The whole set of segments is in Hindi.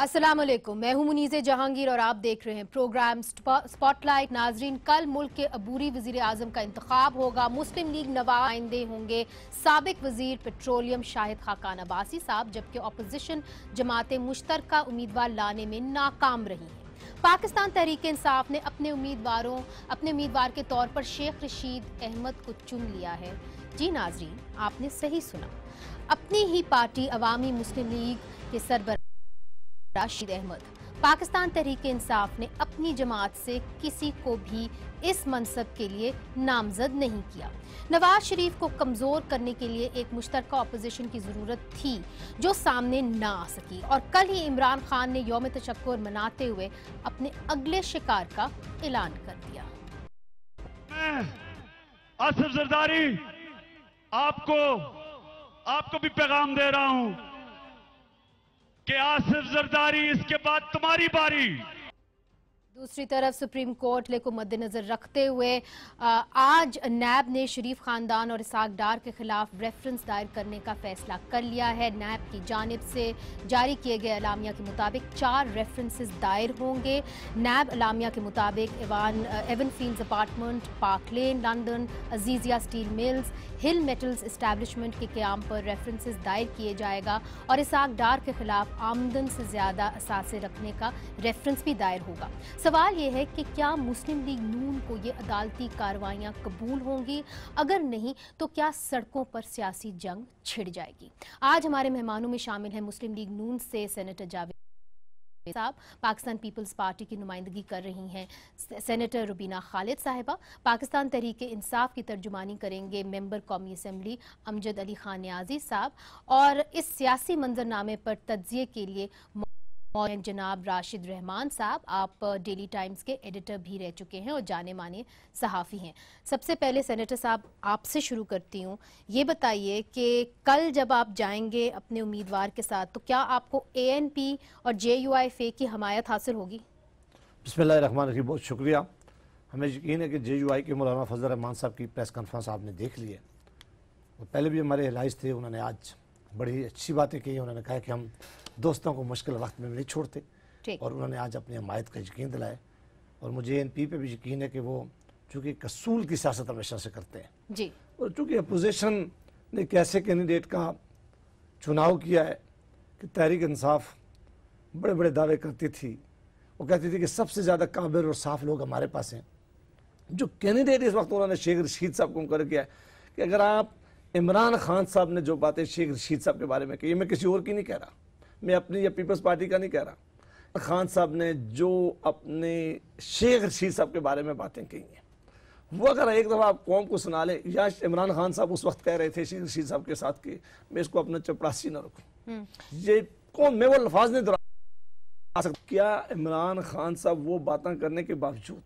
असलम मैं हूं मुनीज़ जहांगीर और आप देख रहे हैं प्रोग्राम स्पॉटलाइट नाजरीन कल मुल्क के अबूरी वजीर अजम का इंतखब होगा मुस्लिम लीग नवा आइंदे होंगे सबक वजीर पेट्रोलियम शाहिद खाकान अबासी साहब जबकि अपोजिशन जमातें मुश्तर उम्मीदवार लाने में नाकाम रही हैं पाकिस्तान तहरीक इंसाफ ने अपने उम्मीदवारों अपने उम्मीदवार के तौर पर शेख रशीद अहमद को चुन लिया है जी नाजरीन आपने सही सुना अपनी ही पार्टी अवामी मुस्लिम लीग के सरबरा राशिद अहमद पाकिस्तान तहरीक इंसाफ ने अपनी जमात से किसी को भी इस मनसब के लिए नामजद नहीं किया नवाज शरीफ को कमज़ोर करने के लिए एक मुश्तर अपोजिशन की ज़रूरत थी जो सामने ना आ सकी और कल ही इमरान खान ने योम तशक्र मनाते हुए अपने अगले शिकार का ऐलान कर दिया आसफ जरदारी आपको आपको भी पैगाम दे रहा हूँ कि आसिफ जरदारी इसके बाद तुम्हारी बारी दूसरी तरफ सुप्रीम कोर्ट को मद्देनजर रखते हुए आज नैब ने शरीफ खानदान और इसाक डार के खिलाफ रेफरेंस दायर करने का फैसला कर लिया है नैब की जानब से जारी किए गए अलामिया के मुताबिक चार रेफरेंसेस दायर होंगे नैब अलामिया के मुताबिक एवान Avenfield apartment Park Lane London Azizia Steel Mills Hill Metals Establishment के क्याम पर रेफरेंसेज दायर किए जाएगा और इसाक डार के खिलाफ आमदन से ज्यादा असासे रखने का रेफरेंस भी दायर होगा सवाल ये है कि क्या मुस्लिम लीग नून को ये अदालती कार्रवाइयाँ कबूल होंगी अगर नहीं तो क्या सड़कों पर सियासी जंग छिड़ जाएगी आज हमारे मेहमानों में शामिल हैं मुस्लिम लीग नून से सेनेटर जावेद साहब पाकिस्तान पीपल्स पार्टी की नुमाइंदगी कर रही हैं सेनेटर रुबीना खालिद साहिबा पाकिस्तान तहरीक इंसाफ की तर्जुमानी करेंगे मेंबर कौमी असम्बली अमजद अली खान न्याजी साहब और इस सियासी मंजरनामे पर तजिए के लिए और जनाब राशिद रहमान साहब आप डेली टाइम्स के एडिटर भी रह चुके हैं और जाने माने सहाफ़ी हैं सबसे पहले सेनेटर साहब आपसे शुरू करती हूँ ये बताइए कि कल जब आप जाएंगे अपने उम्मीदवार के साथ तो क्या आपको ए और जे की हमायत हासिल होगी बसमान बहुत शुक्रिया हमें यकीन है कि जे यू आई के मौलाना फजल रहमान साहब की प्रेस कॉन्फ्रेंस आपने देख ली है पहले भी हमारे एलाइज थे उन्होंने आज बड़ी अच्छी बातें कही उन्होंने कहा कि हम दोस्तों को मुश्किल वक्त में नहीं छोड़ते और उन्होंने आज अपनी हमायत का यकीन दिलाया और मुझे एन पी पे भी यकीन है कि वो चूँकि कसूल की सियासत हमेशा से करते हैं जी और चूँकि अपोजिशन ने कैसे कैंडिडेट का चुनाव किया है कि तहरीक इंसाफ बड़े बड़े दावे करती थी वो कहती थी कि सबसे ज़्यादा काबिल और साफ लोग हमारे पास हैं जो कैंडिडेट इस वक्त उन्होंने शेख रशीद साहब को कर किया है कि अगर आप इमरान खान साहब ने जो बातें शेख रशीद साहब के बारे में कही मैं किसी और की नहीं कह रहा मैं अपनी या पीपल्स पार्टी का नहीं कह रहा खान साहब ने जो अपने शेख रशीद साहब के बारे में बातें कही हैं वो अगर एक दफ़ा आप कौम को सुना लें या इमरान खान साहब उस वक्त कह रहे थे शेख रशीद साहब के साथ कि मैं इसको अपना चपरासी ना रखूँ हम्म। ये कौन मैं वो लफाज नहीं दोहरा सकता क्या इमरान खान साहब वो बातें करने के बावजूद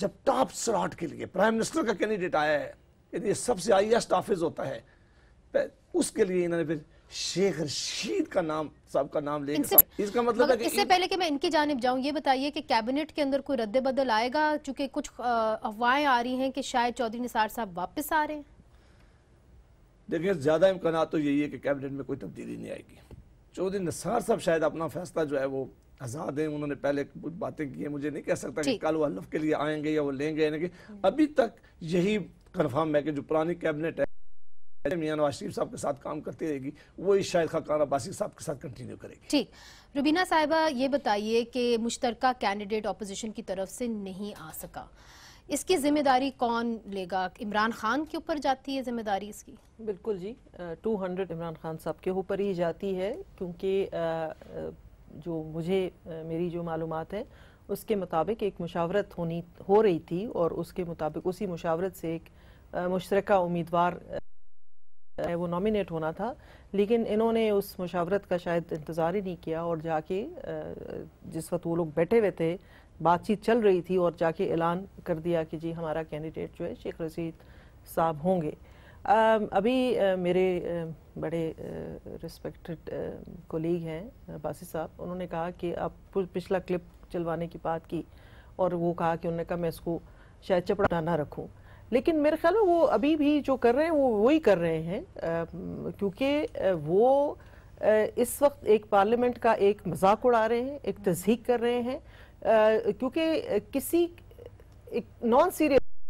जब टॉप स्लॉट के लिए प्राइम मिनिस्टर का कैंडिडेट आया है यदि सबसे आईएस्ट ऑफिस होता है उसके लिए इन्होंने फिर शेख रशीद का नाम साहब का नाम लेंगे इसका मतलब है कि इससे पहले कि मैं इनकी जानब जाऊं ये बताइए कि कैबिनेट के अंदर कोई रद्द बदल आएगा चूंकि कुछ अफवाहें आ रही हैं कि शायद चौधरी निसार साहब वापस आ रहे हैं देखिए ज़्यादा इम्कान तो यही है कि कैबिनेट में कोई तब्दीली नहीं आएगी चौधरी निसार साहब शायद अपना फैसला जो है वो आज़ाद है उन्होंने पहले कुछ बातें की हैं मुझे नहीं कह सकता कि कल वो हलफ के लिए आएंगे या वो लेंगे अभी तक यही कन्फर्म है कि जो पुरानी कैबिनेट है मियाँ नवाज शरीफ साहब के साथ काम करती रहेगी वही शायद खाकान अब्बासी साहब के साथ कंटिन्यू करेगी ठीक रुबीना साहिबा ये बताइए कि मुश्तर कैंडिडेट अपोजिशन की तरफ से नहीं आ सका इसकी जिम्मेदारी कौन लेगा इमरान खान के ऊपर जाती है जिम्मेदारी इसकी बिल्कुल जी टू हंड्रेड इमरान खान साहब के ऊपर ही जाती है क्योंकि जो मुझे मेरी जो मालूम है उसके मुताबिक एक मुशावरत होनी हो रही थी और उसके मुताबिक उसी मुशावरत से एक मुशतरक उम्मीदवार એ વો નોમિનેટ હોના થા લેકિન ઇનહોને ઉસ મશાવરત કા શાયદ ઇંતજાર ਹੀ ન કિયા ઓર જાકે જિસ વક્ત વો લોગ બેઠે હુએ થે બાતચીત ચલ રહી થી ઓર જાકે एलान કર દિયા કે જી હમારા કેન્ડિડેટ જો હે શેખ રઝીદ સાબ હોંગે અબહી મેરે બડે રિસ્પેક્ટેડ કોલીગ હે પાસી સાબ ઉનહોને કહા કે આપ પિછલા ક્લિપ ચલવાને કે બાદ કી ઓર વો કહા કે ઉનને કહા મે ইসકો શાયદ ચપડા ના રખું लेकिन मेरे ख्याल में वो अभी भी जो कर रहे हैं वो वही कर रहे हैं क्योंकि वो इस वक्त एक पार्लियामेंट का एक मजाक उड़ा रहे हैं एक तस्दीक कर रहे हैं क्योंकि किसी एक नॉन सीरियस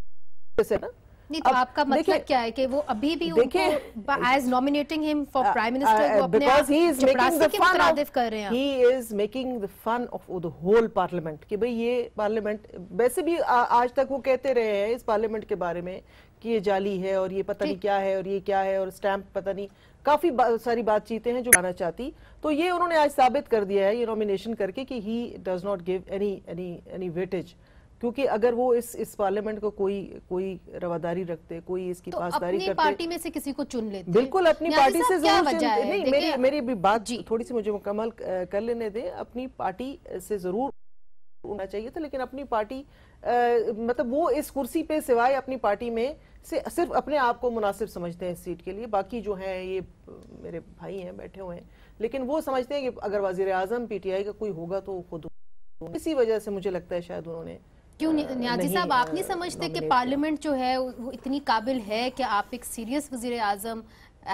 है ना नहीं तो अब, आपका मतलब क्या है कि वो अभी भी उनको as nominating him for prime minister he is making the fun of the whole parliament कि भाई ये पार्लियामेंट वैसे भी आ, आज तक वो कहते रहे हैं इस पार्लियामेंट के बारे में कि ये जाली है और ये पता नहीं क्या है और ये क्या है और स्टैंप पता नहीं काफी बा, सारी बातचीतें हैं जो आना चाहती तो ये उन्होंने आज साबित कर दिया है ये नॉमिनेशन करके कि he does not give any any any weightage क्योंकि अगर वो इस इस पार्लियामेंट को कोई कोई रवादारी रखते कोई इसकी तो पासदारी करते पार्टी में से किसी को चुन लेते बिल्कुल अपनी पार्टी से जरूर नहीं मेरी मेरी भी बात थोड़ी सी मुझे मुकम्मल कर लेने दें अपनी पार्टी से जरूर होना चाहिए था लेकिन अपनी पार्टी आ, मतलब वो इस कुर्सी पे सिवाय अपनी पार्टी में से सिर्फ अपने आप को मुनासिब समझते हैं इस सीट के लिए बाकी जो हैं ये मेरे भाई हैं बैठे हुए हैं लेकिन वो समझते हैं कि अगर वजीर आजम पी टी आई का कोई होगा तो खुद इसी वजह से मुझे लगता है शायद उन्होंने क्यों न्याजी साहब आप नहीं समझते कि पार्लियामेंट जो है वो इतनी काबिल है कि आप एक सीरियस वजीर आजम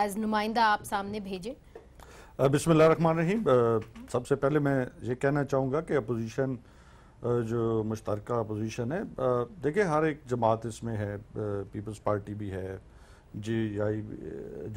एज नुमाइंदा आप सामने भेजें बिस्मिल्लाह रहमान रहीम सबसे पहले मैं ये कहना चाहूँगा कि अपोजिशन जो मुश्तरक अपोजिशन है देखिए हर एक जमात इसमें है पीपल्स पार्टी भी है जी आई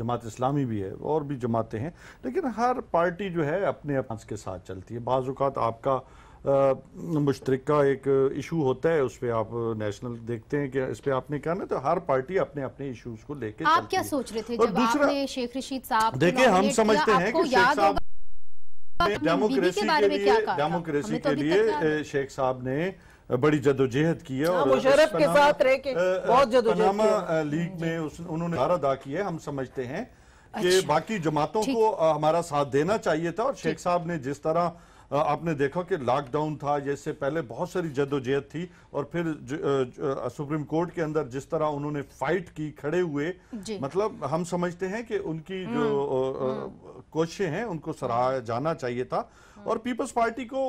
जमात इस्लामी भी है और भी जमातें हैं लेकिन हर पार्टी जो है अपने अपने के साथ चलती है बाज़ात आपका मुश्तरक एक इशू होता है उस पर आप नेशनल देखते हैं कि इस पर आपने कहा ना तो हर पार्टी अपने अपने इशूज को लेकर आप क्या सोच रहे थे और जब दूसरा आपने शेख रशीद साहब देखिए हम समझते हैं कि डेमोक्रेसी के लिए डेमोक्रेसी तो के लिए शेख साहब ने बड़ी जदोजहद की है हाँ, और मुशरफ के साथ रह के बहुत जदोजहद लीग में उन्होंने अदा किया है हम समझते हैं कि अच्छा। बाकी जमातों को हमारा साथ देना चाहिए था और शेख साहब ने जिस तरह आपने देखा कि लॉकडाउन था जैसे पहले बहुत सारी जदोजहद थी और फिर ज, ज, सुप्रीम कोर्ट के अंदर जिस तरह उन्होंने फाइट की खड़े हुए मतलब हम समझते हैं कि उनकी जो हम्म। हम्म। कोशिशें हैं उनको सराहा जाना चाहिए था हम्म। और पीपल्स पार्टी को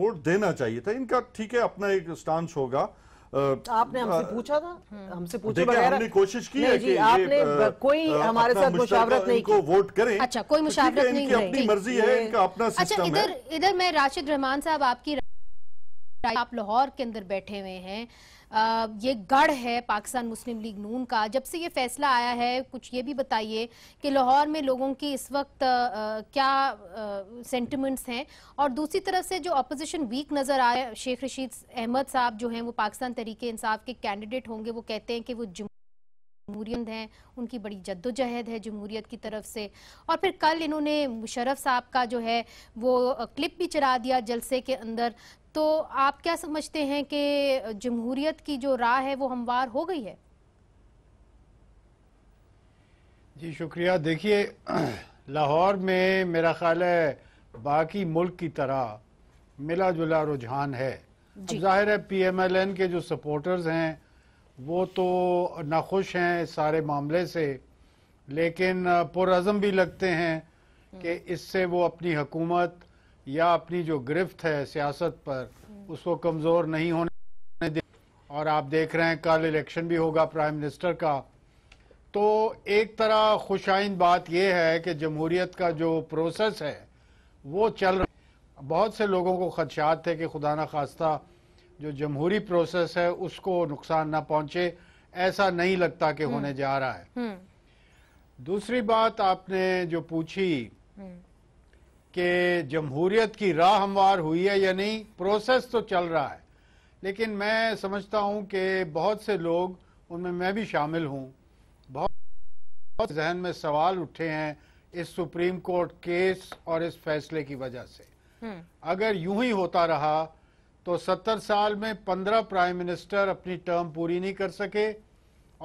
वोट देना चाहिए था इनका ठीक है अपना एक स्टांस होगा तो आपने हमसे पूछा था हमसे पूछा हमने कोशिश की है कि आपने कोई हमारे साथ मुशावरत नहीं को वोट करें अच्छा कोई तो मुशावरत नहीं अपनी मर्जी है इनका अपना अच्छा इधर इधर मैं राशिद रहमान साहब आपकी आप लाहौर के अंदर बैठे हुए हैं ये गढ़ है पाकिस्तान मुस्लिम लीग नून का जब से ये फैसला आया है कुछ ये भी बताइए कि लाहौर में लोगों की इस वक्त क्या सेंटिमेंट्स हैं और दूसरी तरफ से जो अपोजिशन वीक नज़र आया शेख रशीद अहमद साहब जो हैं वो पाकिस्तान तरीके इंसाफ के कैंडिडेट होंगे वो कहते हैं कि वो जमहूरियत हैं उनकी बड़ी जद्दोजहद है जमहूरियत की तरफ से और फिर कल इन्होंने मुशरफ साहब का जो है वो क्लिप भी चला दिया जलसे के अंदर तो आप क्या समझते हैं कि जमहूरियत की जो राह है वो हमवार हो गई है जी शुक्रिया देखिए लाहौर में मेरा ख्याल है बाकी मुल्क की तरह मिला जुला रुझान है जाहिर है पी एम एल एन के जो सपोर्टर्स हैं वो तो नाखुश हैं सारे मामले से लेकिन पुरज़म भी लगते हैं कि हम्म। इससे वो अपनी हकूमत या अपनी जो गिरफ्त है सियासत पर हम्म। उसको कमज़ोर नहीं होने दे और आप देख रहे हैं कल इलेक्शन भी होगा प्राइम मिनिस्टर का तो एक तरह खुशाइन बात यह है कि जमहूरीत का जो प्रोसेस है वो चल रहा बहुत से लोगों को खदशात थे कि खुदा न खास्ता जो जमहूरी प्रोसेस है उसको नुकसान ना पहुंचे ऐसा नहीं लगता कि हम्म। होने जा रहा है हम्म। दूसरी बात आपने जो पूछी कि जमहूरियत की राह हमवार हुई है या नहीं प्रोसेस तो चल रहा है लेकिन मैं समझता हूँ कि बहुत से लोग उनमें मैं भी शामिल हूँ बहुत बहुत जहन में सवाल उठे हैं इस सुप्रीम कोर्ट केस और इस फैसले की वजह से हम्म। अगर यूं ही होता रहा तो सत्तर साल में पंद्रह प्राइम मिनिस्टर अपनी टर्म पूरी नहीं कर सके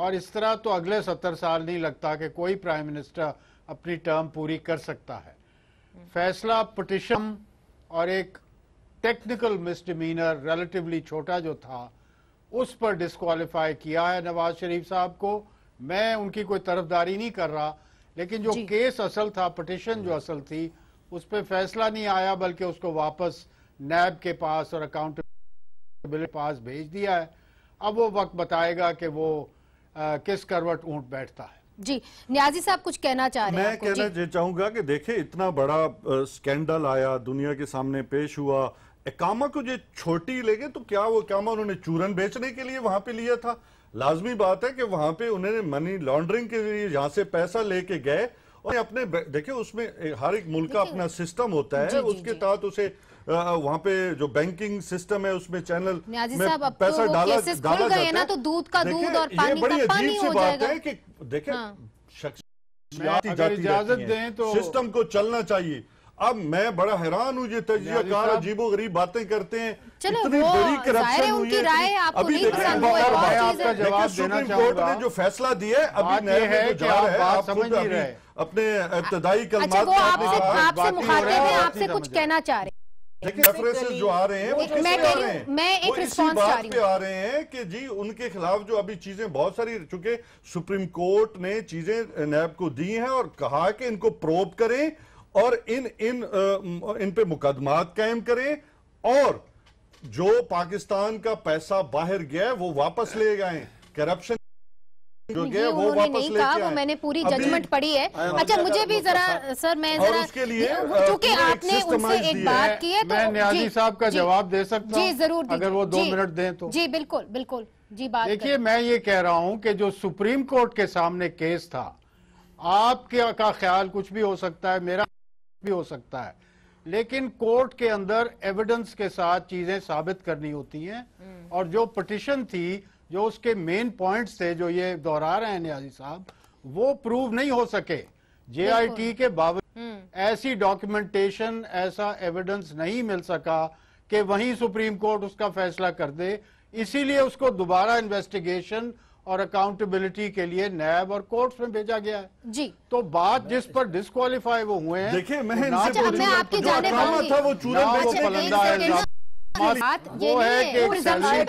और इस तरह तो अगले सत्तर साल नहीं लगता कि कोई प्राइम मिनिस्टर अपनी टर्म पूरी कर सकता है फैसला पटिशम और एक टेक्निकल मिसडिमीनर रिलेटिवली छोटा जो था उस पर डिस्कालीफाई किया है नवाज शरीफ साहब को मैं उनकी कोई तरफदारी नहीं कर रहा लेकिन जो केस असल था पटिशन जो असल थी उस पर फैसला नहीं आया बल्कि उसको वापस नैब के पास और अकाउंटेबिलिटी पास भेज दिया है अब वो वक्त बताएगा कि वो आ, किस करवट ऊंट बैठता है जी न्याजी साहब कुछ कहना चाह रहे हैं मैं कहना चाहूंगा कि देखे इतना बड़ा स्कैंडल आया दुनिया के सामने पेश हुआ एकामा को जो छोटी लेंगे तो क्या वो एकामा उन्होंने चूरन बेचने के लिए वहां पे लिया था लाजमी बात है कि वहां पे उन्होंने मनी लॉन्ड्रिंग के लिए जहां से पैसा लेके गए और अपने देखिए उसमें हर एक मुल्क का अपना सिस्टम होता है जी, उसके तहत उसे वहाँ पे जो बैंकिंग सिस्टम है उसमें चैनल में पैसा तो डाला डाला जाता है ना तो दूध का दूध और पानी का पानी हो जाएगा है कि देखें हाँ। इजाजत दें तो सिस्टम को चलना चाहिए अब मैं बड़ा हैरान हूँ ये तजियाकार अजीबो गरीब बातें करते हैं इतनी बड़ी करप्शन हुई है अभी देखिए आपका सुप्रीम कोर्ट ने जो फैसला दिया है अभी नए है जो जा रहा है आप खुद अपने अच्छा, इब्तदाई कलमात आपसे हैं आपसे कुछ कहना चाह रहे हैं रेफरेंसेस जो आ रहे हैं वो किस पे आ रहे हैं मैं एक आ रहे हैं कि जी उनके खिलाफ जो अभी चीजें बहुत सारी चूंकि सुप्रीम कोर्ट ने चीजें नैब को दी हैं और कहा कि इनको प्रोब करें और इन इन इन पे मुकदमात कायम करें और जो पाकिस्तान का पैसा बाहर गया वो वापस ले गए करप्शन जो वो वापस नहीं कहा वो मैंने पूरी जजमेंट पढ़ी है अच्छा मुझे भी जरा सर मैं जरा क्योंकि आपने उनसे एक बात की है मैं तो न्यायाधीश साहब का जवाब दे सकता हूँ जी जरूर अगर वो दो मिनट दें तो जी बिल्कुल बिल्कुल जी बात देखिए मैं ये कह रहा हूँ कि जो सुप्रीम कोर्ट के सामने केस था आपके का ख्याल कुछ भी हो सकता है मेरा भी हो सकता है लेकिन कोर्ट के अंदर एविडेंस के साथ चीजें साबित करनी होती हैं हम्म। और जो पटिशन थी जो उसके मेन पॉइंट्स थे जो ये दोहरा रहे हैं न्याजी साहब वो प्रूव नहीं हो सके जेआईटी के बावजूद हम्म। ऐसी डॉक्यूमेंटेशन ऐसा एविडेंस नहीं मिल सका कि वहीं सुप्रीम कोर्ट उसका फैसला कर दे इसीलिए उसको दोबारा इन्वेस्टिगेशन और अकाउंटेबिलिटी के लिए नैब और कोर्ट्स में भेजा गया है जी तो बात जिस पर डिस्कालीफाई वो हुए हैं देखिए मैं इनसे पूछूंगा अच्छा, जो था वो वो बात ये है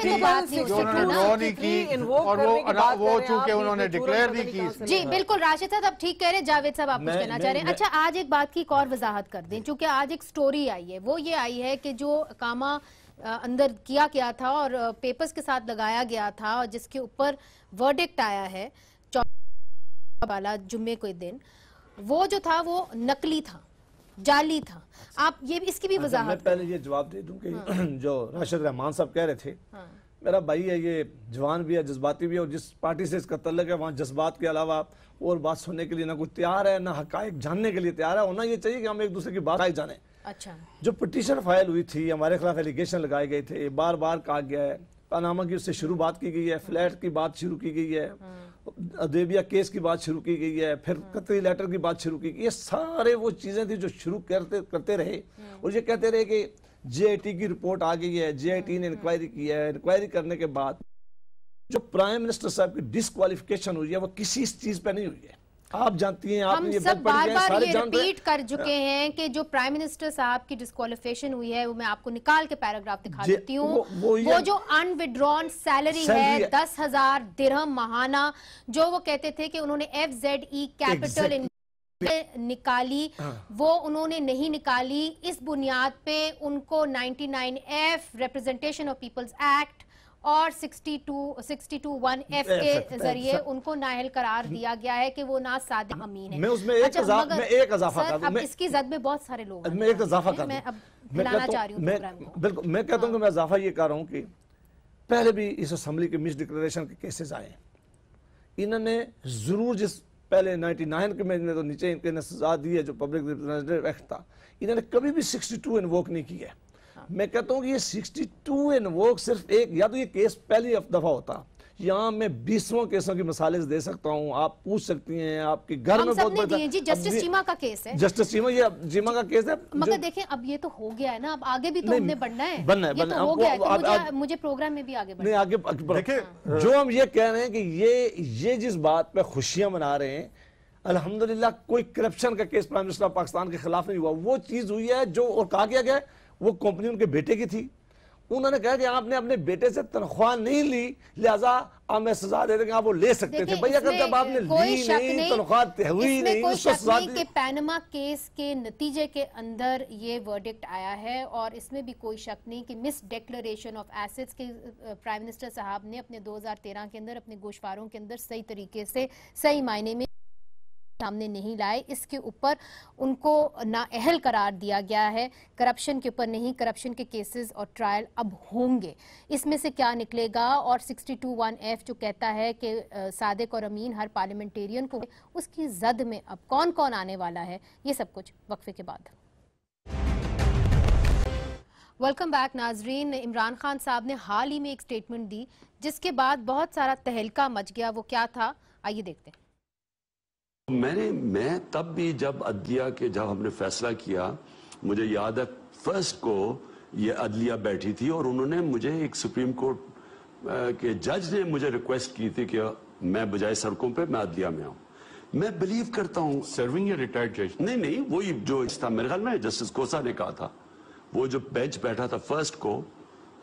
तो जी बिल्कुल राशिद साहब आप ठीक कह रहे हैं जावेद साहब आप कुछ कहना चाह रहे हैं अच्छा आज एक बात की एक और वजाहत कर दें चूंकि आज एक स्टोरी आई है वो ये आई है कि जो कामा अंदर किया गया था और पेपर्स के साथ लगाया गया था और जिसके ऊपर वर्डिक्ट आया है चौबा जुम्मे के दिन वो जो था वो नकली था जाली था आप ये भी इसकी भी अच्छा, वजह पहले ये जवाब दे दूँ हाँ। की जो राशिद रहमान साहब कह रहे थे हाँ। मेरा भाई है ये जवान भी है जज्बाती भी है और जिस पार्टी से इसका तल्लक है वहाँ जज्बात के अलावा और बात सुनने के लिए ना कुछ तैयार है ना हकायक जानने के लिए तैयार है होना ये चाहिए कि हम एक दूसरे की बात आई जाने अच्छा जो पटिशन फाइल हुई थी हमारे खिलाफ एलिगेशन लगाए गए थे बार बार कहा गया है पानामा की उससे शुरू बात की गई है फ्लैट की बात शुरू की गई है हाँ। अदेबिया केस की बात शुरू की गई है फिर हाँ। कतरी लेटर की बात शुरू की गई ये सारे वो चीज़ें थी जो शुरू करते करते रहे हाँ। और ये कहते रहे कि जे की रिपोर्ट आ गई है जे ने इंक्वायरी की है इंक्वायरी करने के बाद जो प्राइम मिनिस्टर साहब की डिसक्वालिफिकेशन हुई है वो किसी चीज़ पर नहीं हुई है आप जानती हैं आप हम ये सब बार बार ये रिपीट कर चुके हाँ। हैं कि जो प्राइम मिनिस्टर साहब की डिस्कालिफिकेशन हुई है वो मैं आपको निकाल के पैराग्राफ दिखा देती हूँ वो, वो, वो जो अनविड्रॉन सैलरी है दस हजार दिरहम महाना जो वो कहते थे कि उन्होंने एफ जेड ई कैपिटल निकाली हाँ। वो उन्होंने नहीं निकाली इस बुनियाद पे उनको nine F representation of people's act और 62 621 एफ के जरिए उनको नाहल करार दिया गया है कि वो ना सादे अमीन है मैं उसमें एक अच्छा, अजाफ, मैं एक अजाफा कर दूं मैं इसकी जद में बहुत सारे लोग मैं एक अजाफा कर मैं अब मिलाना चाह रही हूं बिल्कुल मैं कहता हूं कि हाँ। मैं अजाफा ये कर रहा हूं कि पहले भी इस असम्बली के मिस डिक्लेरेशन के केसेस आए इन्होंने जरूर जिस पहले 99 के में तो नीचे इनके ने सजा दी है जो पब्लिक रिप्रेजेंटेटिव एक्ट था इन्होंने कभी भी 62 इन्वोक नहीं किया है मैं कहता हूँ कि ये सिक्सटी टू इन एनवोक सिर्फ एक या तो ये केस पहली दफ़ा होता यहाँ मैं बीसों केसों की मसाले दे सकता हूँ आप पूछ सकती हैं आपके घर में बहुत जी जस्टिस चीमा का केस है जस्टिस चीमा ये चीमा का केस है मगर देखें अब ये तो हो गया है ना अब आगे भी तो हमने बढ़ना है बनना है ये बनना तो हो गया है तो मुझे प्रोग्राम में भी आगे नहीं आगे देखिए जो हम ये कह रहे हैं कि ये ये जिस बात पे खुशियां मना रहे हैं अल्हम्दुलिल्लाह कोई करप्शन का केस प्राइम मिनिस्टर पाकिस्तान के खिलाफ नहीं हुआ वो चीज हुई है जो और कहा गया गया है वो कंपनी उनके बेटे की थी उन्होंने कहा कि आपने अपने बेटे से तनख्वाह नहीं ली लिहाजा आप मैं सजा दे देंगे आप वो ले सकते थे भैया अगर जब आपने ली नहीं तनख्वाह तो हुई नहीं उसको सजा दी के पैनमा केस के नतीजे के अंदर ये वर्डिक्ट आया है और इसमें भी कोई शक नहीं कि मिस डिक्लेरेशन ऑफ एसेट्स के प्राइम मिनिस्टर साहब ने अपने 2013 के अंदर अपने गोशवारों के अंदर सही तरीके से सही मायने में सामने नहीं लाए इसके ऊपर उनको नाअहल करार दिया गया है करप्शन के ऊपर नहीं करप्शन के केसेस और ट्रायल अब होंगे इसमें से क्या निकलेगा और 621 एफ जो कहता है कि सादिक और अमीन हर पार्लियामेंटेरियन को उसकी जद में अब कौन कौन आने वाला है ये सब कुछ वक्फे के बाद वेलकम बैक नाजरीन इमरान खान साहब ने हाल ही में एक स्टेटमेंट दी जिसके बाद बहुत सारा तहलका मच गया वो क्या था आइए देखते हैं मैंने मैं तब भी जब अदलिया के जब हमने फैसला किया मुझे याद है फर्स्ट को ये अदलिया बैठी थी और उन्होंने मुझे एक सुप्रीम कोर्ट के जज ने मुझे रिक्वेस्ट की थी कि मैं बजाय सड़कों पे मैं अदलिया में आऊं मैं बिलीव करता हूं सर्विंग या रिटायर्ड जज नहीं नहीं वही जो था मेरे ख्याल में जस्टिस कोसा ने कहा था वो जो बेंच बैठा था फर्स्ट को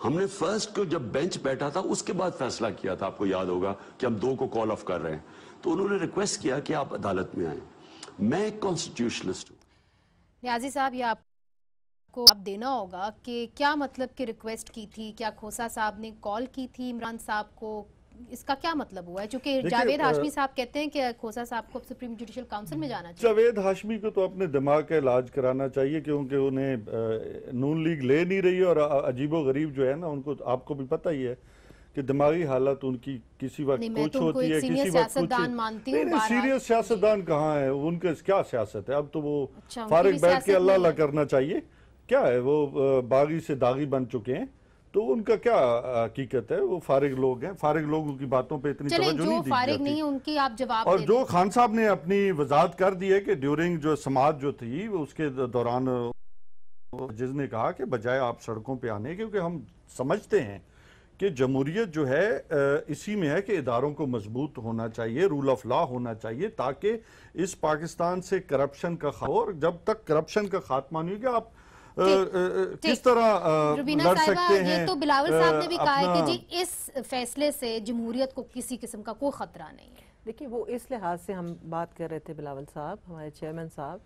हमने फर्स्ट को जब बेंच बैठा था उसके बाद फैसला किया था आपको याद होगा कि हम दो को कॉल ऑफ कर रहे हैं तो उन्होंने रिक्वेस्ट किया कि आप अदालत में आए मैं कॉन्स्टिट्यूशनलिस्ट हूँ न्याजी साहब ये आपको आप देना होगा कि क्या मतलब की रिक्वेस्ट की थी क्या खोसा साहब ने कॉल की थी इमरान साहब को इसका क्या मतलब हुआ है क्योंकि जावेद हाशमी साहब कहते हैं कि खोसा साहब को सुप्रीम जुडिशियल काउंसिल में जाना चाहिए जावेद हाशमी को तो अपने दिमाग का इलाज कराना चाहिए क्योंकि उन्हें नून लीग ले नहीं रही और अजीबो गरीब जो है ना उनको आपको भी पता ही है कि दिमागी हालत उनकी किसी वक्त कुछ तो होती है किसी वक्त कुछ नहीं नहीं सीरियस सियासतदान कहाँ है उनके क्या सियासत है अब तो वो अच्छा, फारिग बैठ के अल्लाह अल्लाह करना चाहिए क्या है वो बागी से दागी बन चुके हैं तो उनका क्या हकीकत है वो फारिग लोग हैं फारिग लोगों की बातों पे इतनी तवज्जो नहीं दी फारिग नहीं उनकी आप जवाब और जो खान साहब ने अपनी वजाहत कर दी है कि ड्यूरिंग जो समाज जो थी उसके दौरान जिसने कहा कि बजाय आप सड़कों पे आने क्योंकि हम समझते हैं कि जमहूरियत जो है इसी में है कि इदारों को मजबूत होना चाहिए रूल ऑफ लॉ होना चाहिए ताकि इस पाकिस्तान से करप्शन का और जब तक करप्शन का खात्मा नहीं होगा आप किस तरह लड़ सकते हैं ये तो बिलावल साहब ने भी कहा है कि जी इस फैसले से जमहूरियत को किसी किस्म का कोई खतरा नहीं है देखिए वो इस लिहाज से हम बात कर रहे थे बिलावल साहब हमारे चेयरमैन साहब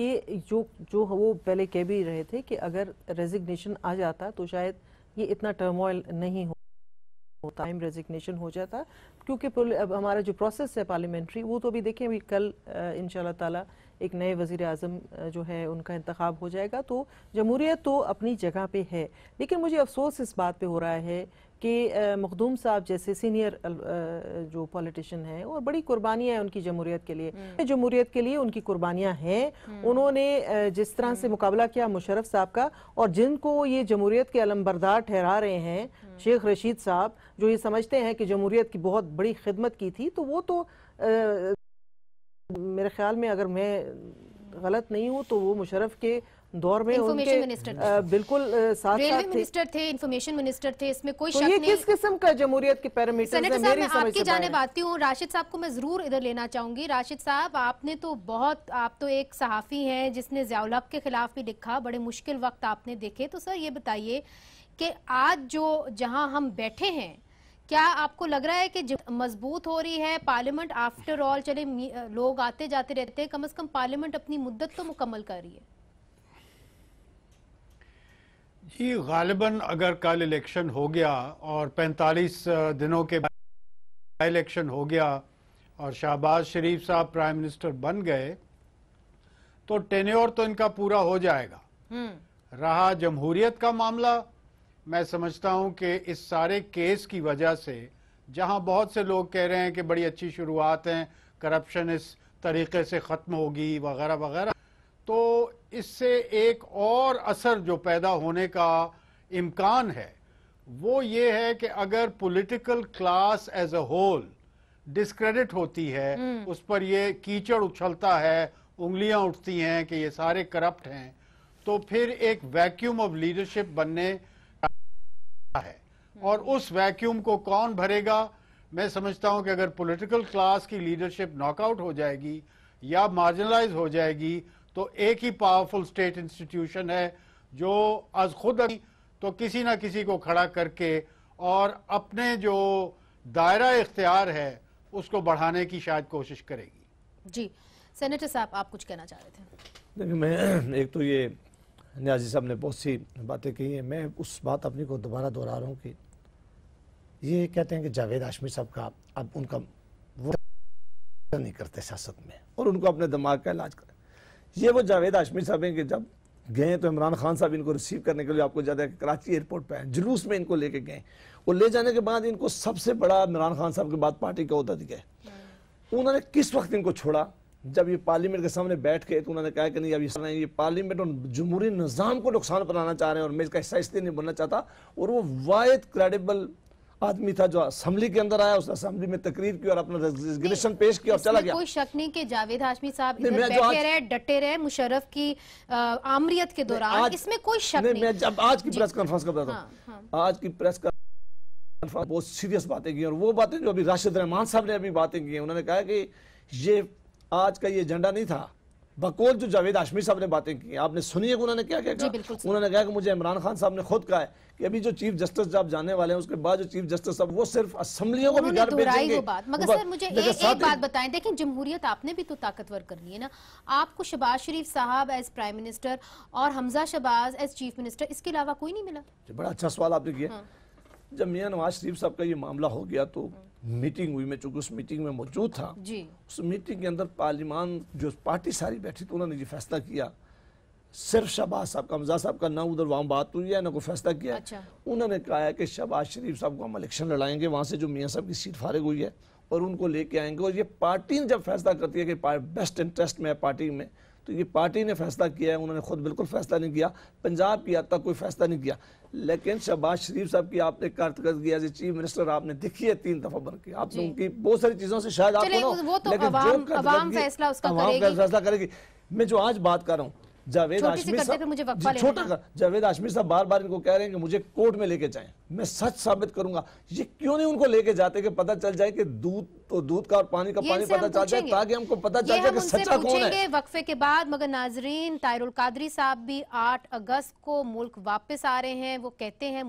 कि जो जो वो पहले कह भी रहे थे कि अगर रेजिग्नेशन आ जाता तो शायद ये इतना टर्मोइल नहीं हो टाइम रेजिग्नेशन हो जाता क्योंकि अब हमारा जो प्रोसेस है पार्लियामेंट्री वो तो अभी देखें अभी कल इन ताला एक नए वजीर अजम जो है उनका इंतखब हो जाएगा तो जमहूरियत तो अपनी जगह पे है लेकिन मुझे अफसोस इस बात पे हो रहा है कि मखदूम साहब जैसे सीनियर जो पॉलिटिशियन हैं और बड़ी कुर्बानियाँ हैं उनकी जमहूरीत के लिए हम्म। जमहूरीत के लिए उनकी कुर्बानियाँ हैं हम्म। उन्होंने जिस तरह से हम्म। मुकाबला किया मुशरफ साहब का और जिनको ये जमहूरीत के अलमबरदार ठहरा रहे हैं शेख रशीद साहब जो ये समझते हैं कि जमहूरीत की बहुत बड़ी खिदमत की थी तो वो तो आ, मेरे ख्याल में अगर मैं गलत नहीं हूँ तो वो मुशरफ के दौर में उनके बिल्कुल साथ रेलवे मिनिस्टर थे इन्फॉर्मेशन मिनिस्टर थे इसमें कोई तो शक ये किस किस्म का जमुरियत की पैरामीटर आपकी जाने आती हूँ राशिद साहब को मैं जरूर इधर लेना चाहूंगी राशिद साहब आपने तो बहुत आप तो एक सहाफ़ी हैं जिसने जयालब के खिलाफ भी लिखा बड़े मुश्किल वक्त आपने देखे तो सर ये बताइए कि आज जो जहाँ हम बैठे हैं क्या आपको लग रहा है कि मजबूत हो रही है पार्लियामेंट आफ्टर ऑल चले लोग आते जाते रहते हैं कम अज कम पार्लियामेंट अपनी मुद्दत तो मुकम्मल कर रही है ये गालिबा अगर कल इलेक्शन हो गया और 45 दिनों के बाद इलेक्शन हो गया और शाहबाज शरीफ साहब प्राइम मिनिस्टर बन गए तो टेन्योर तो इनका पूरा हो जाएगा हम्म। रहा जमहूरियत का मामला मैं समझता हूं कि इस सारे केस की वजह से जहां बहुत से लोग कह रहे हैं कि बड़ी अच्छी शुरुआत है करप्शन इस तरीके से ख़त्म होगी वगैरह वगैरह तो इससे एक और असर जो पैदा होने का इम्कान है वो ये है कि अगर political class as a whole discredit होती है हम्म। उस पर ये कीचड़ उछलता है उंगलियां उठती हैं कि ये सारे करप्ट हैं तो फिर एक वैक्यूम ऑफ लीडरशिप बनने है और उस वैक्यूम को कौन भरेगा मैं समझता हूं कि अगर पॉलिटिकल क्लास की लीडरशिप नॉकआउट हो जाएगी या मार्जिनलाइज हो जाएगी तो एक ही पावरफुल स्टेट इंस्टीट्यूशन है जो आज खुद तो किसी ना किसी को खड़ा करके और अपने जो दायरा इख्तियार है उसको बढ़ाने की शायद कोशिश करेगी जी सेनेटर साहब आप कुछ कहना चाह रहे थे देखिए मैं एक तो ये न्याजी साहब ने बहुत सी बातें कही हैं मैं उस बात अपनी को दोबारा दोहरा रहा हूँ कि ये कहते हैं कि जावेद आशमी साहब का अब उनका वो नहीं करते सियासत में और उनको अपने दिमाग का इलाज कर ये वो जावेद आशमी साहब हैं कि जब गए तो इमरान खान साहब इनको रिसीव करने के लिए आपको ज़्यादा कराची एयरपोर्ट पर जुलूस में इनको लेके गए और ले जाने के बाद इनको सबसे बड़ा इमरान खान साहब के बाद पार्टी का अहदा दिया उन्होंने किस वक्त इनको छोड़ा जब ये पार्लियामेंट के सामने बैठ गए तो उन्होंने कहा कि नहीं अब इस ये पार्लियामेंट और जमहूरी निज़ाम को नुकसान बनाना चाह रहे हैं और मैं इसका हिस्सा इसलिए नहीं बनना चाहता और वो वायद क्रेडिबल आदमी था जो असम्बली के अंदर आया उसने असम्बली में तकरीर की और अपना रेजिग्नेशन पेश किया और चला गया कोई शक नहीं कि जावेद हाशमी साहब बैठे रहे डटे रहे मुशर्रफ की आमरियत के दौरान इसमें कोई शक नहीं मैं जब आज की प्रेस कॉन्फ्रेंस का बताता हूँ हाँ, हाँ। आज की प्रेस कॉन्फ्रेंस बहुत सीरियस बातें की और वो बातें जो अभी राशिद रहमान साहब ने अभी बातें की उन्होंने कहा कि ये आज का ये एजेंडा नहीं था बकौल जो जावेद आशमी साहब ने बातें की आपने सुनी है उन्होंने क्या क्या कहा उन्होंने कहा कि मुझे इमरान खान साहब ने खुद कहा है कि अभी जो चीफ जस्टिस साहब जाने वाले हैं उसके बाद जो चीफ जस्टिस साहब वो सिर्फ असम्बलियों को भी घर भेजेंगे बात मगर सर मुझे एक एक बात बताएं देखिए जमहूरियत आपने भी तो ताकतवर करनी है ना आपको शबाज शरीफ साहब एज प्राइम मिनिस्टर और Hamza Shahbaz as chief minister इसके अलावा कोई नहीं मिला बड़ा अच्छा सवाल आपने किया हाँ। जब मियाँ नवाज शरीफ साहब का ये मामला हो गया तो मीटिंग हुई मैं चूंकि उस मीटिंग में मौजूद था उस मीटिंग के अंदर पार्लिमान जो पार्टी सारी बैठी तो उन्होंने ये फैसला किया सिर्फ शहबाज साहब का हमजा साहब का ना उधर वहाँ बात हुई है ना कोई फैसला किया अच्छा। उन्होंने कहा है कि शहबाज शरीफ साहब को हम इलेक्शन लड़ाएंगे वहाँ से जो मियाँ साहब की सीट फारिग हुई है और उनको लेके आएंगे और ये पार्टी ने जब फैसला करती है कि बेस्ट इंटरेस्ट में है पार्टी में तो ये पार्टी ने फैसला किया है उन्होंने खुद बिल्कुल फैसला नहीं किया पंजाब की हद तक कोई फैसला नहीं किया लेकिन शहबाज शरीफ साहब की आपने कारकर्दगी एज ए चीफ मिनिस्टर आपने देखी है तीन दफा बन के आप उनकी बहुत सारी चीजों से शायद आपको तो लेकिन फैसला करेगी मैं जो आज बात कर रहा हूँ जावेद आशमी साहब छोटा जावेद आशमी साहब बार बार इनको कह रहे हैं कि मुझे कोर्ट में लेके जाए मैं सच साबित करूंगा ये क्यों नहीं उनको लेके जाते कि पता चल जाए कि दूध तो दूध का और पानी का पानी पता चल जाए ताकि हमको पता चल जाए कि सच्चा कौन है वक्फे के बाद मगर नाजरीन तायरुल कादरी साहब भी आठ अगस्त को मुल्क वापस आ रहे हैं वो कहते हैं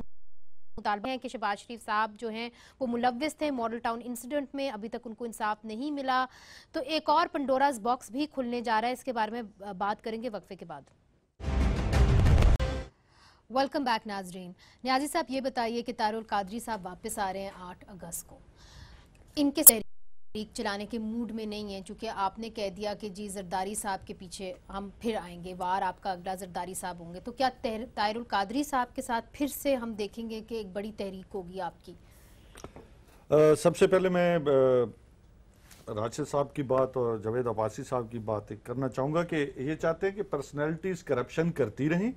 मुतालबा हैं कि शहबाज शरीफ साहब जो हैं वो मुलविस थे मॉडल टाउन इंसिडेंट में अभी तक उनको इंसाफ नहीं मिला तो एक और पंडोराज बॉक्स भी खुलने जा रहा है इसके बारे में बात करेंगे वक्फे के बाद वेलकम बैक नाजरीन न्याजी साहब ये बताइए कि तारुल कादरी साहब वापस आ रहे हैं आठ अगस्त को इनके तहरीक चलाने के मूड में नहीं है चूँकि आपने कह दिया कि जी जरदारी साहब के पीछे हम फिर आएंगे वार आपका अगला जरदारी साहब होंगे तो क्या तायरुल कादरी साहब के साथ फिर से हम देखेंगे कि एक बड़ी तहरीक होगी आपकी आ, सबसे पहले मैं uh, राशिद साहब की बात और जावेद अब्बासी साहब की बात करना चाहूँगा कि ये चाहते हैं कि पर्सनैलिटीज़ करप्शन करती रहें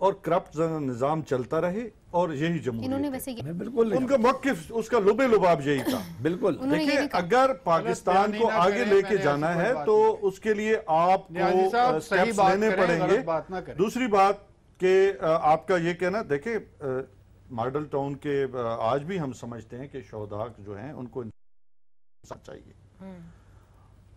और करप्ट निज़ाम चलता रहे और यही जम्मू बिल्कुल उनका मौकफ उसका लुबे लुबाब यही था बिल्कुल देखिए अगर पाकिस्तान को आगे लेके जाना है तो उसके लिए आपको लेने पड़ेंगे दूसरी बात के आपका ये कहना देखे मॉडल टाउन के आज भी हम समझते हैं कि शोदाक जो हैं उनको चाहिए हम्म।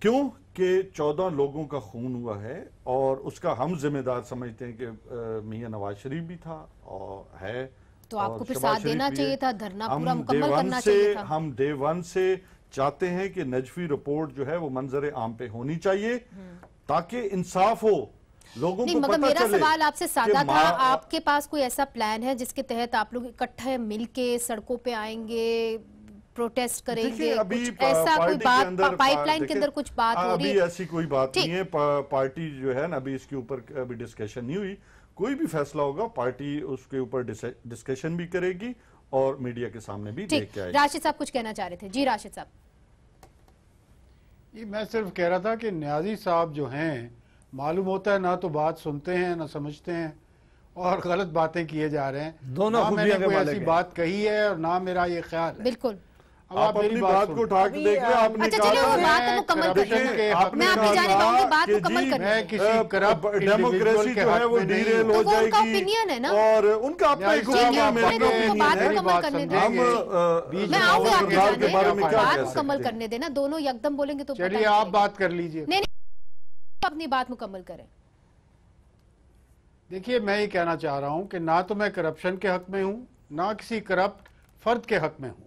क्यों कि चौदह लोगों का खून हुआ है और उसका हम जिम्मेदार समझते हैं कि मियाँ नवाज शरीफ भी था और है तो आपको फिर साथ देना चाहिए था धरना पूरा मुकम्मल करना चाहिए से, था हम डे वन से चाहते हैं कि नजफी रिपोर्ट जो है वो मंजर आम पे होनी चाहिए हम्म। ताकि इंसाफ हो लोगों नहीं, को मगर पता मेरा चले सवाल आपसे सादा था आपके पास कोई ऐसा प्लान है जिसके तहत आप लोग इकट्ठे मिलके सड़कों पे आएंगे प्रोटेस्ट करेंगे अभी कुछ ऐसा कोई बात पाइपलाइन के अंदर कुछ बात हाँ, हो रही है ऐसी कोई बात नहीं है पार्टी जो है ना अभी इसके ऊपर अभी डिस्कशन नहीं हुई कोई भी फैसला होगा पार्टी उसके ऊपर डिस्कशन भी करेगी और मीडिया के सामने भी देख के राशिद साहब कुछ कहना चाह रहे थे जी राशिद साहब जी मैं सिर्फ कह रहा था कि न्याजी साहब जो हैं मालूम होता है ना तो बात सुनते हैं ना समझते हैं और गलत बातें किए जा रहे हैं दोनों ना मैंने कोई ऐसी बात कही है और ना मेरा ये ख्याल बिल्कुल आप अपनी बात को उठा अच्छा, के देख ले आपने कहा डेमोक्रेसी जो है वो डीरेल हो तो जाएगी और उनका अपना एक मुकम्मल करने देना दोनों एकदम बोलेंगे तो चलिए आप बात कर लीजिए नहीं अपनी बात मुकम्मल करें देखिए मैं ये कहना चाह रहा हूँ कि ना तो मैं करप्शन के हक में हूँ ना किसी करप्ट फर्द के हक में हूँ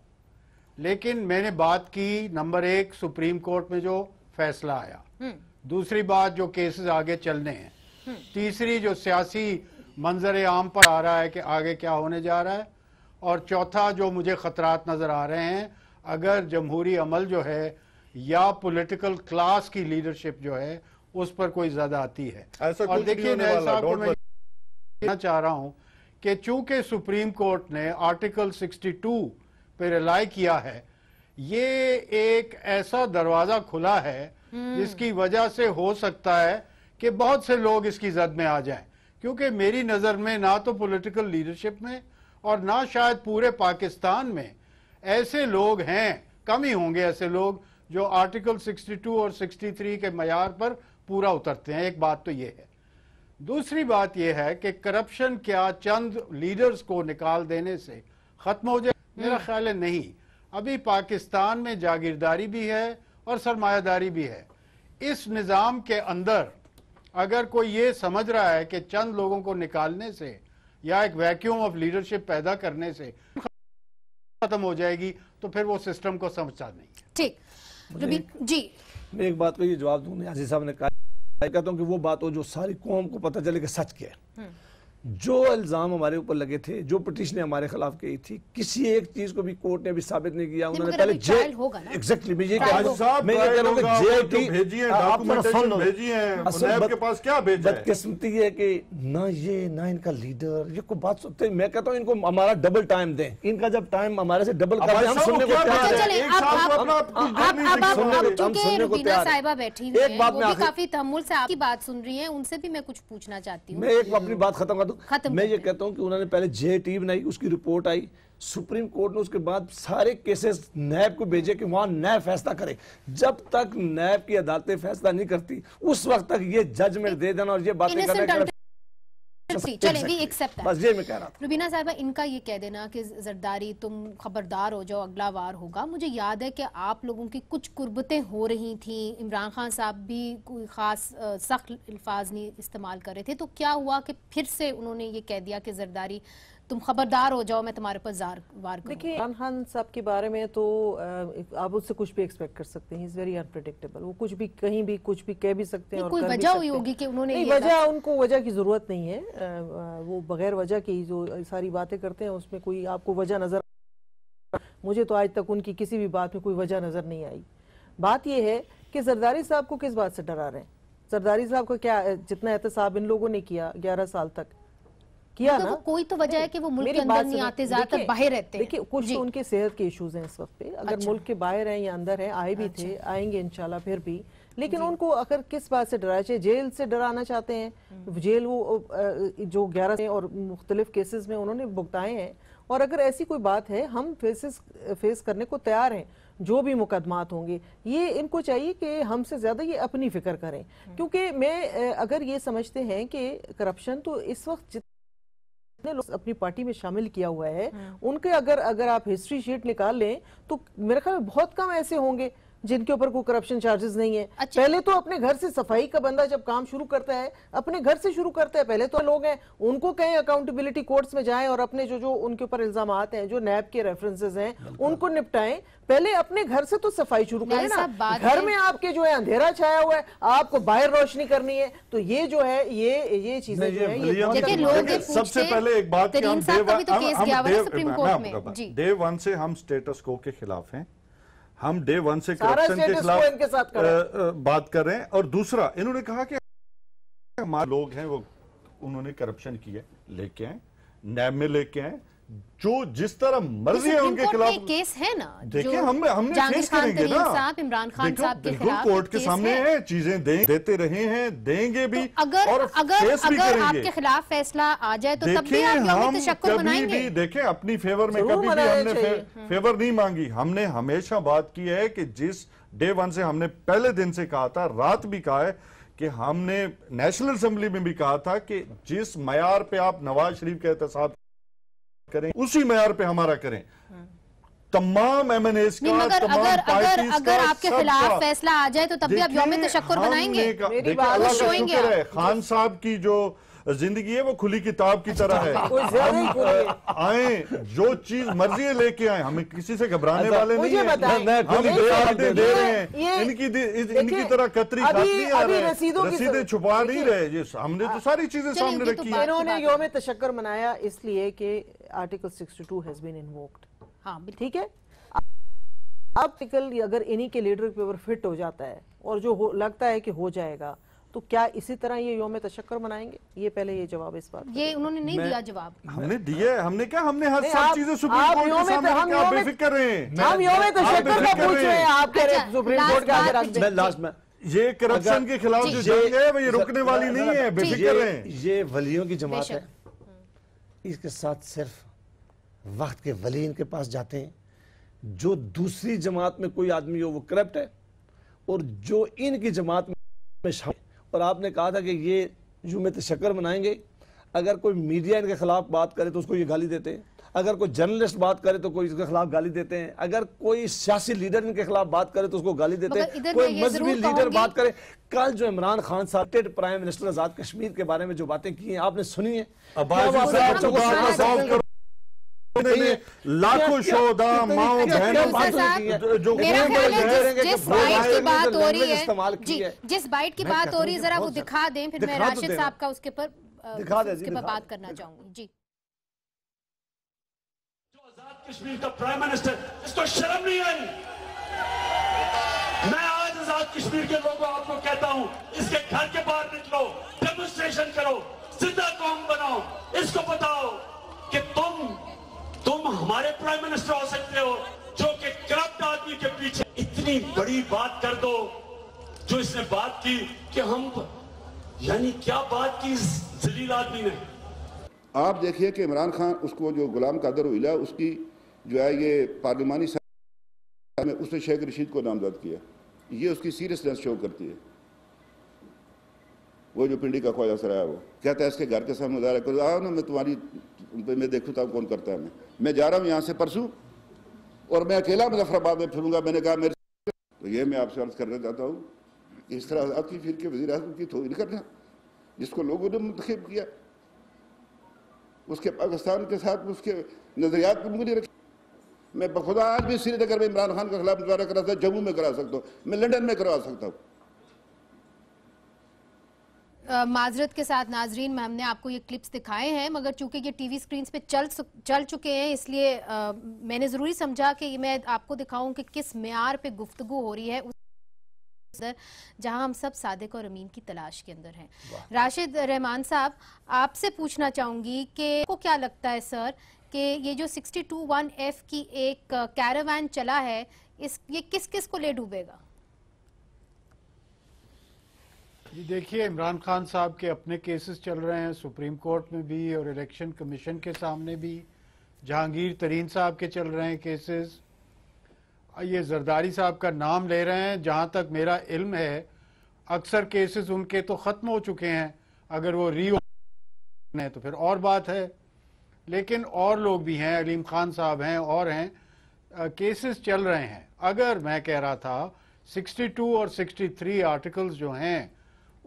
लेकिन मैंने बात की नंबर एक सुप्रीम कोर्ट में जो फैसला आया हम्म। दूसरी बात जो केसेस आगे चलने हैं हम्म। तीसरी जो सियासी मंजर आम पर आ रहा है कि आगे क्या होने जा रहा है और चौथा जो मुझे खतरात नज़र आ रहे हैं अगर जमहूरी अमल जो है या पॉलिटिकल क्लास की लीडरशिप जो है उस पर कोई ज़्यादा आती है ऐसा और देखिए मैं चाह रहा हूँ कि चूंकि सुप्रीम कोर्ट ने आर्टिकल 62 पे रिलाय किया है ये एक ऐसा दरवाजा खुला है हम्म। जिसकी वजह से हो सकता है कि बहुत से लोग इसकी जद में आ जाएं क्योंकि मेरी नज़र में ना तो पॉलिटिकल लीडरशिप में और ना शायद पूरे पाकिस्तान में ऐसे लोग हैं कम ही होंगे ऐसे लोग जो आर्टिकल 62 और 63 के मैार पर पूरा उतरते हैं एक बात तो ये है दूसरी बात यह है कि करप्शन क्या चंद लीडर्स को निकाल देने से ख़त्म हो जाए मेरा ख्याल है नहीं अभी पाकिस्तान में जागीरदारी भी है और सरमायादारी भी है इस निज़ाम के अंदर अगर कोई ये समझ रहा है कि चंद लोगों को निकालने से या एक वैक्यूम ऑफ लीडरशिप पैदा करने से खत्म हो जाएगी तो फिर वो सिस्टम को समझता नहीं ठीक जी मैं एक बात को ये जवाब दूंगा आजी साहब ने कहा कहता हूँ कि वो बात हो जो सारी कौम को पता चले कि सच क्या है हम्म। जो इल्ज़ाम हमारे ऊपर लगे थे जो पटिशनें हमारे खिलाफ गई थी किसी एक चीज को भी कोर्ट ने अभी साबित नहीं किया उन्होंने पहले एग्जैक्टली मैं ये कह रहा जेल हाँ, बदकिस्मती है कि ना ये ना इनका लीडर ये कोई बात सुनते मैं कहता हूँ इनको हमारा डबल टाइम दें इनका जब टाइम हमारे से डबल कर एक बात में आपकी बात सुन रही है उनसे भी मैं कुछ पूछना चाहती हूँ मैं एक अपनी बात खत्म कर मैं ये कहता हूँ कि उन्होंने पहले जे टी बनाई उसकी रिपोर्ट आई सुप्रीम कोर्ट ने उसके बाद सारे केसेस नैब को भेजे कि वहां नैब फैसला करे जब तक नैब की अदालतें फैसला नहीं करती उस वक्त तक ये जजमेंट दे देना और ये बातें करना अच्छा, रुबीना साहबा इनका ये कह देना कि जरदारी तुम खबरदार हो जाओ अगला वार होगा मुझे याद है कि आप लोगों की कुछ कुर्बतें हो रही थी इमरान खान साहब भी कोई ख़ास सख्त अल्फाज नहीं इस्तेमाल कर रहे थे तो क्या हुआ कि फिर से उन्होंने ये कह दिया कि जरदारी तुम खबरदार हो जाओ मैं तुम्हारे पर जार वार देखिए खान साहब के बारे में तो आप उससे कुछ भी एक्सपेक्ट कर सकते हैं इज वेरी अनप्रडिक्टेबल वो कुछ भी कहीं भी कुछ भी कह भी सकते हैं कोई वजह हुई होगी कि उन्होंने वजह उनको वजह की जरूरत नहीं है वो बगैर वजह की जो सारी बातें करते हैं उसमें कोई आपको वजह नजर मुझे तो आज तक उनकी किसी भी बात में कोई वजह नजर नहीं आई बात यह है कि जरदारी साहब को किस बात से डरा रहे हैं जरदारी साहब को क्या जितना एहतसाब इन लोगों ने किया 11 साल तक किया हाँ, तो ना कोई तो वजह है कि वो मुल्क के अंदर नहीं आते ज्यादातर बाहर रहते देखिए कुछ तो उनके सेहत के इश्यूज हैं इस वक्त पे अगर अच्छा। मुल्क के बाहर हैं या अंदर हैं आए भी थे अच्छा। आएंगे इंशाल्लाह फिर भी लेकिन उनको अगर किस बात से डराया चाहिए जेल से डराना चाहते हैं हम्म। जेल वो जो ग्यारह और मुख्तलिफ केसेस में उन्होंने भुगताए हैं और अगर ऐसी कोई बात है हम फेसेस फेस करने को तैयार हैं जो भी मुकदमात होंगे ये इनको चाहिए कि हमसे ज़्यादा ये अपनी फिक्र करें हम्म। क्योंकि मैं अगर ये समझते हैं कि करप्शन तो इस वक्त लोग अपनी पार्टी में शामिल किया हुआ है हाँ। उनके अगर अगर आप हिस्ट्री शीट निकाल लें तो मेरे ख्याल में बहुत कम ऐसे होंगे जिनके ऊपर कोई करप्शन चार्जेस नहीं है अच्छा। पहले तो अपने घर से सफाई का बंदा जब काम शुरू करता है अपने घर से शुरू करता है पहले तो लोग हैं उनको कहें अकाउंटेबिलिटी कोर्ट्स में जाएं और अपने जो जो उनके ऊपर इल्जाम हैं जो नैब के रेफरेंसेज हैं उनको निपटाएं पहले अपने घर से तो सफाई शुरू करें ना घर में आपके जो है अंधेरा छाया हुआ है आपको बाहर रोशनी करनी है तो ये जो है ये ये चीजें जो है सबसे पहले एक बात डे तो वन से हम स्टेटस को के खिलाफ हैं हम डे वन से करप्शन के खिलाफ बात कर रहे हैं और दूसरा इन्होंने कहा कि हमारे लोग हैं वो उन्होंने करप्शन किया लेके आए नैब में लेके आए जो जिस तरह मर्जी है उनके खिलाफ केस है ना देखिए हम हमने केस करेंगे ना साहब इमरान खान साहब के खिलाफ कोर्ट के सामने है चीजें दे, देते रहे हैं देंगे तो भी तो अगर और अगर अगर आपके खिलाफ फैसला आ जाए तो तब भी हम कभी भी देखे अपनी फेवर में कभी भी हमने फेवर हाँ। नहीं मांगी हमने हमेशा बात की है कि जिस डे वन से हमने पहले दिन से कहा था रात भी कहा है कि हमने नेशनल असेंबली में भी कहा था कि जिस मैार पे आप नवाज शरीफ के एहतसाब करें उसी मैार पे हमारा करें तमाम एम एन एस अगर अगर अगर अगर आपके खिलाफ फैसला आ जाए तो तब भी आप योम तशक्र बनाएंगे खान साहब की जो जिंदगी है वो खुली किताब की तरह है हम आए जो चीज मर्जी है लेके आए हमें किसी से घबराने अच्छा, वाले नहीं है हम दे रहे हैं इनकी इनकी तरह कतरी नहीं आ रहे रसीदे छुपा नहीं रहे हमने तो सारी चीजें सामने तो रखी है इन्होंने योम तशक्र मनाया इसलिए की आर्टिकल 62 हैज बीन इन्वोक्ड हाँ ठीक है आर्टिकल अगर इन्हीं के लीडर के ऊपर फिट हो जाता है और जो हो, लगता है कि हो जाएगा तो क्या इसी तरह ये योम तशक्कर मनाएंगे ये पहले ये जवाब इस बात ये उन्होंने नहीं दिया जवाब हमने दिए हमने क्या हमने हर सब चीजें सुप्रीम कोर्ट के सामने हम आप बेफिक्र रहे हैं हम योम तशक्कर का पूछ रहे हैं आप कह रहे अच्छा, हैं सुप्रीम कोर्ट के आगे मैं लास्ट में ये करप्शन के खिलाफ जो जंग है वो ये रुकने वाली नहीं है बेफिक्र रहे हैं ये वलियों की जमात है इसके साथ सिर्फ वक्त के वली इनके पास जाते हैं जो दूसरी जमात में कोई आदमी हो वो करप्ट है और जो इनकी जमात में शामिल और आपने कहा था कि ये यूम तशक्कर तो मनाएंगे अगर कोई मीडिया इनके ख़िलाफ़ बात करे तो उसको ये गाली देते हैं अगर कोई जर्नलिस्ट बात करे तो कोई इसके खिलाफ गाली देते हैं अगर कोई सियासी लीडर इनके खिलाफ बात करे तो उसको गाली देते हैं कोई मजहबी लीडर बात करे कल जो इमरान खान साहब प्राइम मिनिस्टर आजाद कश्मीर के बारे में जो बातें की हैं आपने सुनी है लाखों शोधा माओ बहनों जो जिस की जिस बाइट की बात हो रही है जरा वो दिखा दें फिर मैं तो राशिद साहब का उसके पर उसके पर बात करना चाहूंगी जी कश्मीर का प्राइम मिनिस्टर इसको शर्म नहीं आई मैं आज आजाद कश्मीर के लोगों आपको कहता हूं इसके घर के बाहर निकलो डेमोस्ट्रेशन करो सीधा कौम बनाओ इसको बताओ कि तुम तुम हमारे प्राइम मिनिस्टर हो सकते हो जो कि करप्ट आदमी के पीछे इतनी बड़ी बात कर दो जो इसने बात की कि हम यानी क्या बात की इस जलील आदमी ने आप देखिए कि इमरान खान उसको जो गुलाम कादर उला उसकी जो है ये पार्लिमानी में उसने शेख रशीद को नामजद किया ये उसकी सीरियसनेस शो करती है वो जो पिंडी का ख्वाजा सराया वो कहता है इसके घर के सामने मुजाहरा करो आओ ना मैं तुम्हारी मैं देखूँ था तो कौन करता है मैं मैं जा रहा हूँ यहाँ से परसों और मैं अकेला मुजफ्फराबाद में फिरूंगा मैंने कहा मेरे तो ये मैं आपसे अर्ज करना चाहता हूँ इस तरह आपकी फिर के वजी अजम की थोड़ी करना जिसको लोगों ने मुंतब किया उसके पाकिस्तान के साथ उसके नजरियात पर मुझे रखी मैं बखुदा आज भी श्रीनगर में इमरान खान के खिलाफ मुजाहरा करा सकता जम्मू में करा सकता हूँ मैं लंदन में करवा सकता हूँ माजरत के साथ नाजरीन में हमने आपको ये क्लिप्स दिखाए हैं मगर चूंकि ये टीवी स्क्रीन पे चल चल चुके हैं इसलिए आ, मैंने ज़रूरी समझा कि मैं आपको दिखाऊं कि किस मैार पे गुफ्तु हो रही है उस जहां हम सब सादिक और अमीन की तलाश के अंदर हैं राशिद रहमान साहब आपसे पूछना चाहूंगी कि को क्या लगता है सर कि ये जो 621F की एक कैरावान चला है इस ये किस किस को ले डूबेगा जी देखिए इमरान खान साहब के अपने केसेस चल रहे हैं सुप्रीम कोर्ट में भी और इलेक्शन कमीशन के सामने भी जहांगीर तरीन साहब के चल रहे हैं केसेस ये जरदारी साहब का नाम ले रहे हैं जहां तक मेरा इल्म है अक्सर केसेस उनके तो ख़त्म हो चुके हैं अगर वो री है तो फिर और बात है लेकिन और लोग भी हैं अलीम खान साहब हैं और हैं केसेस चल रहे हैं अगर मैं कह रहा था 62 और 63 आर्टिकल्स जो हैं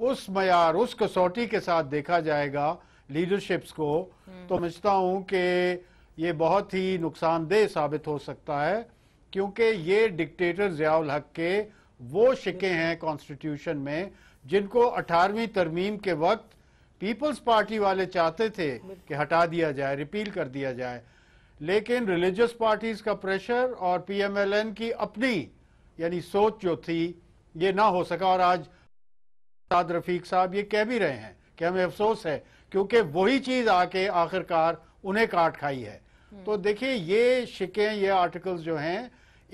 उस मैार उस कसौटी के साथ देखा जाएगा लीडरशिप्स को हम्म। तो समझता हूं कि ये बहुत ही नुकसानदेह साबित हो सकता है क्योंकि ये डिक्टेटर जियाउल हक के वो शिके हैं कॉन्स्टिट्यूशन में जिनको अठारहवीं तरमीम के वक्त पीपल्स पार्टी वाले चाहते थे कि हटा दिया जाए रिपील कर दिया जाए लेकिन रिलीजियस पार्टीज का प्रेशर और पीएमएलएन की अपनी यानी सोच जो थी ये ना हो सका और आज साद रफीक साहब ये कह भी रहे हैं कि हमें अफसोस है क्योंकि वही चीज आके आखिरकार उन्हें काट खाई है हम्म। तो देखिए ये शिकें ये आर्टिकल्स जो हैं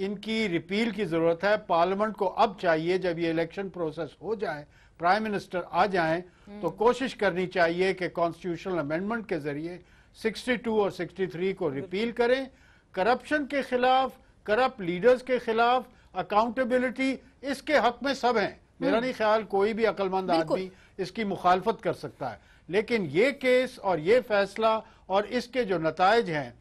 इनकी रिपील की जरूरत है पार्लियामेंट को अब चाहिए जब ये इलेक्शन प्रोसेस हो जाए प्राइम मिनिस्टर आ जाएं तो हम्म। कोशिश करनी चाहिए कि कॉन्स्टिट्यूशनल अमेंडमेंट के जरिए 62 और 63 को रिपील करें करप्शन के खिलाफ करप्ट लीडर्स के खिलाफ अकाउंटेबिलिटी इसके हक में सब हैं मेरा हम्म। नहीं ख्याल कोई भी अक्लमंद आदमी इसकी मुखालफत कर सकता है लेकिन ये केस और ये फैसला और इसके जो नतज हैं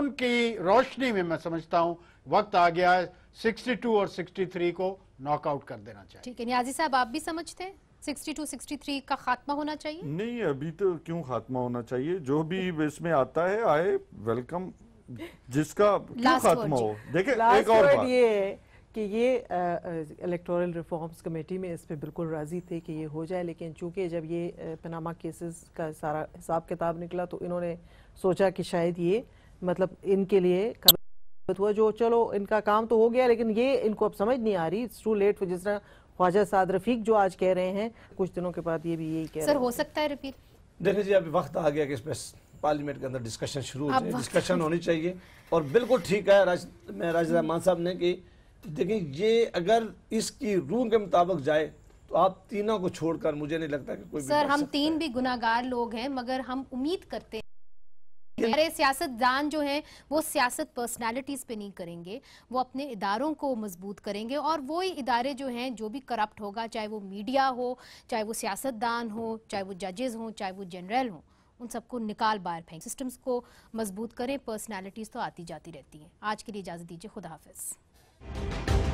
उनकी रोशनी में मैं समझता हूँ वक्त आ गया है 62 और 63 को नॉकआउट कर देना चाहिए ठीक है न्याजी साहब आप भी समझते हैं 62, 63 का खात्मा होना चाहिए नहीं अभी तो क्यों खात्मा होना चाहिए जो भी इसमें आता है आए वेलकम जिसका क्यों खात्मा हो देखे एक और बात ये कि ये इलेक्टोरल रिफॉर्म्स कमेटी में इस पर बिल्कुल राज़ी थे कि ये हो जाए लेकिन चूंकि जब ये पनामा केसेस का सारा हिसाब किताब निकला तो इन्होंने सोचा कि शायद ये मतलब इनके लिए हुआ जो चलो इनका काम तो हो गया लेकिन ये इनको अब समझ नहीं आ रही इट्स टू लेट जिस तरह ख्वाजा साद रफीक जो आज कह रहे हैं कुछ दिनों के बाद ये भी यही कह सर हो सकता है रिपीट देखिए जी अभी वक्त आ गया कि इसमें पार्लियामेंट के अंदर डिस्कशन शुरू हो जाए डिस्कशन होनी चाहिए और बिल्कुल ठीक है राज मैं राज रहमान साहब ने कि देखिए ये अगर इसकी रूह के मुताबिक जाए तो आप तीनों को छोड़कर मुझे नहीं लगता कि कोई सर हम तीन भी गुनागार लोग हैं मगर हम उम्मीद करते हैं हमारे सियासतदान जो हैं वो सियासत पर्सनालिटीज़ पे नहीं करेंगे वो अपने इदारों को मजबूत करेंगे और वो इदारे जो हैं जो भी करप्ट होगा चाहे वो मीडिया हो चाहे वो सियासतदान हो चाहे वो जजेज़ हों चाहे वो जनरल हों उन सबको निकाल बाहर फेंक सिस्टम्स को मजबूत करें पर्सनैलिटीज़ तो आती जाती रहती हैं आज के लिए इजाज़त दीजिए खुदा हाफिज़